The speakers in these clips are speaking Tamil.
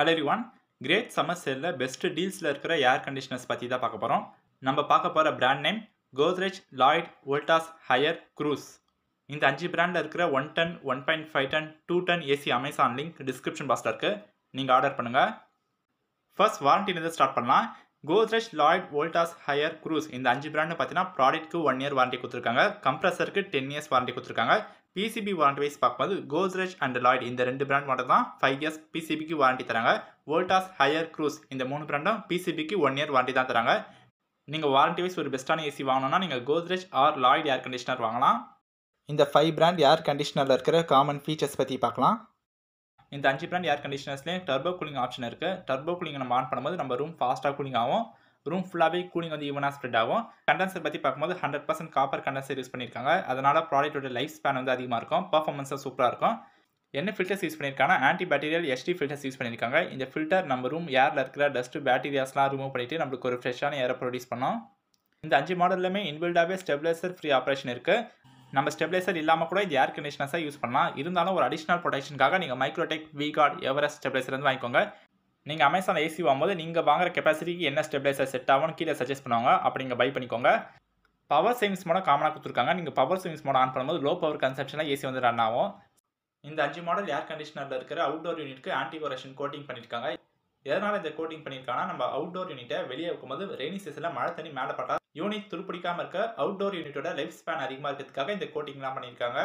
ஹலோ ஒன் கிரேட் சம்மர் சேலில் பெஸ்ட் டீல்ஸில் இருக்கிற ஏர் கண்டிஷனர்ஸ் பற்றி தான் பார்க்க போகிறோம் நம்ம பார்க்க போகிற brand name Godrej Lloyd Voltas Haier Cruise இந்த அஞ்சு பிராண்டில் இருக்கிற one ton one point five ton two ton AC Amazon link description பாக்ஸில் இருக்குது நீங்கள் ஆர்டர் பண்ணுங்கள் ஃபர்ஸ்ட் வாரண்டிலேருந்து ஸ்டார்ட் பண்ணலாம் Godrej Lloyd Voltas Haier Cruise இந்த அஞ்சு பிராண்டு பார்த்தீங்கன்னா ப்ராடக்ட்க்கு ஒன் இயர் வாரண்டி கொடுத்துருக்காங்க கம்ப்ரஸருக்கு டென் இயர்ஸ் வாரண்டி கொடுத்துருக்காங்க பிசிபி வாரண்டி வைஸ் பார்க்கும்போது கோத்ரெஜ் அண்ட் லாய்ட் இந்த ரெண்டு பிராண்ட் மட்டும் தான் ஃபைவ் இயர்ஸ் பிசிபிக்கு வாரண்டி தராங்க வோல்டாஸ் ஹையர் க்ரூஸ் இந்த மூணு பிராண்டும் பிசிபிக்கு ஒன் இயர் வாரண்டி தான் தராங்க நீங்கள் வாரண்டி வைஸ் ஒரு பெஸ்ட்டான ஏசி வாங்கணும்னா நீங்கள் Godrej or Lloyd air conditioner வாங்கலாம் இந்த ஃபைவ் பிராண்ட் ஏர் கண்டிஷனரில் இருக்கிற காமன் ஃபீச்சர்ஸ் பற்றி பார்க்கலாம் இந்த அஞ்சு பிராண்ட் ஏர் கண்டிஷனர்ஸ்லேயும் டர்போ கூலிங் ஆப்ஷன் இருக்குது டர்போ கூலிங்கை நம்ம ஆன் பண்ணும்போது நம்ம ரூம் ஃபாஸ்ட்டாக கூலிங் ஆகும் ரூம் ஃபுல்லாகவே கூலிங் வந்து ஈவனாக ஸ்ப்ரெட் ஆகும் கண்டென்சர் பற்றி பார்க்கும்போது hundred percent copper condenser use பண்ணியிருக்காங்க அதனால் ப்ராடக்ட்டோட லைஃப் ஸ்பேன் வந்து அதிகமாக இருக்கும் பர்ஃபார்மன்ஸாக சூப்பராக இருக்கும் என்ன ஃபில்டர்ஸ் யூஸ் பண்ணியிருக்காங்க anti bacterial SD filters use பண்ணியிருக்காங்க இந்த ஃபில்டர் நம்ம ரூம் ஏரில் இருக்கிற டஸ்ட்டு பேக்டீரியாஸ்லாம் ரிமூவ் பண்ணிவிட்டு நம்மளுக்கு ஒரு ஃப்ரெஷ்ஷான ஏரை ப்ரொடியூஸ் பண்ணோம் இந்த அஞ்சு மாடலுமே இன்பில்டாகவே ஸ்டெப்லைசர் ஃப்ரீ ஆப்ரேஷன் இருக்குது நம்ம ஸ்டெபிலைசர் இல்லாமல் கூட இது ஏர் கண்டிஷனர்ஸாக யூஸ் பண்ணலாம் இருந்தாலும் ஒரு அடிஷ்னல் ப்ரொடெக்ஷனுக்காக நீங்கள் மைக்ரோடெக் விகார்ட் எவரெஸ்ட் ஸ்டெபிலைசர் வந்து வாங்கிக்கோங்க நீங்கள் அமேசான் ஏசி வாங்கும்போது நீங்கள் வாங்குற கெப்பாசிட்டிக்கு என்ன ஸ்டெபிலைசர் செட் ஆகும்னு கீழே சஜஸ்ட் பண்ணுவாங்க அப்படி நீங்கள் பை பண்ணிக்கோங்க பவர் சேவிங்ஸ் மோட காமனாக கொடுத்துருக்காங்க நீங்கள் பவர் சேவிங்ஸ் மோட ஆன் பண்ணும்போது லோ பவர் கன்செப்ஷனில் ஏசி வந்து ரன் ஆகும் இந்த அஞ்சு மாடல் ஏர் கண்டிஷனரில் இருக்கிற அவுட்டோர் யூனிட்க்கு ஆன்டி கொரேஷன் கோட்டிங் பண்ணியிருக்காங்க எதனால் இந்த கோட்டிங் பண்ணியிருக்காங்கன்னா நம்ம அவுட்டோர் யூனிட்டை வெளியே வைக்கும்போது ரெய்னி சீசனில் மழை தண்ணி மேலே பட்டா யூனிட் துருப்பிடிக்காமல் இருக்க அவுடோர் யூனிட்டோட லைஃப் ஸ்பேன் அதிகமாக இருக்கிறதுக்காக இந்த கோட்டிங்லாம் பண்ணியிருக்காங்க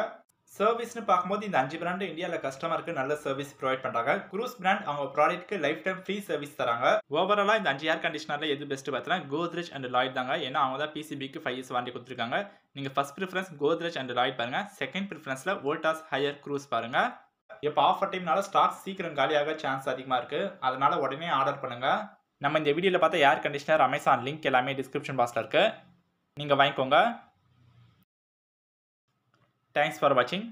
சர்வீஸ்னு பார்க்கும்போது இந்த அஞ்சு பிராண்டு இந்தியாவில் கஸ்டமருக்கு நல்ல சர்வீஸ் ப்ரொவைட் பண்ணுறாங்க குரூஸ் பிராண்ட் அவங்க ப்ராடக்ட்டுக்கு லைஃப் டைம் ஃப்ரீ சர்வீஸ் தராங்க ஓவராலாக இந்த அஞ்சு ஏர் கண்டிஷனரில் எது பெஸ்ட் பார்த்தீங்கன்னா கோத்ரேஜ் அண்ட் லாய்ட் தாங்க ஏன்னா அவங்க தான் பிசிபிக்கு ஃபைவ் இயர்ஸ் வாண்டி கொடுத்துருக்காங்க நீங்கள் first preference Godrej and Lloyd பாருங்கள் செகண்ட் ப்ரிஃபரன்ஸில் ஓல்டாஸ் ஹையர் குரூஸ் பாருங்கள் இப்போ ஆஃபர் டைம்னால ஸ்டாக் சீக்கிரம் காலியாக சான்ஸ் அதிகமாக இருக்குது அதனால் உடனே ஆர்டர் பண்ணுங்கள் நம்ம இந்த வீடியோவில் பார்த்தா ஏர் கண்டிஷனர் அமேசான் லிங்க் எல்லாமே டிஸ்கிரிப்ஷன் பாக்ஸில் இருக்குது நீங்கள் வாங்கிக்கோங்க தேங்க்ஸ் ஃபார் வாட்சிங்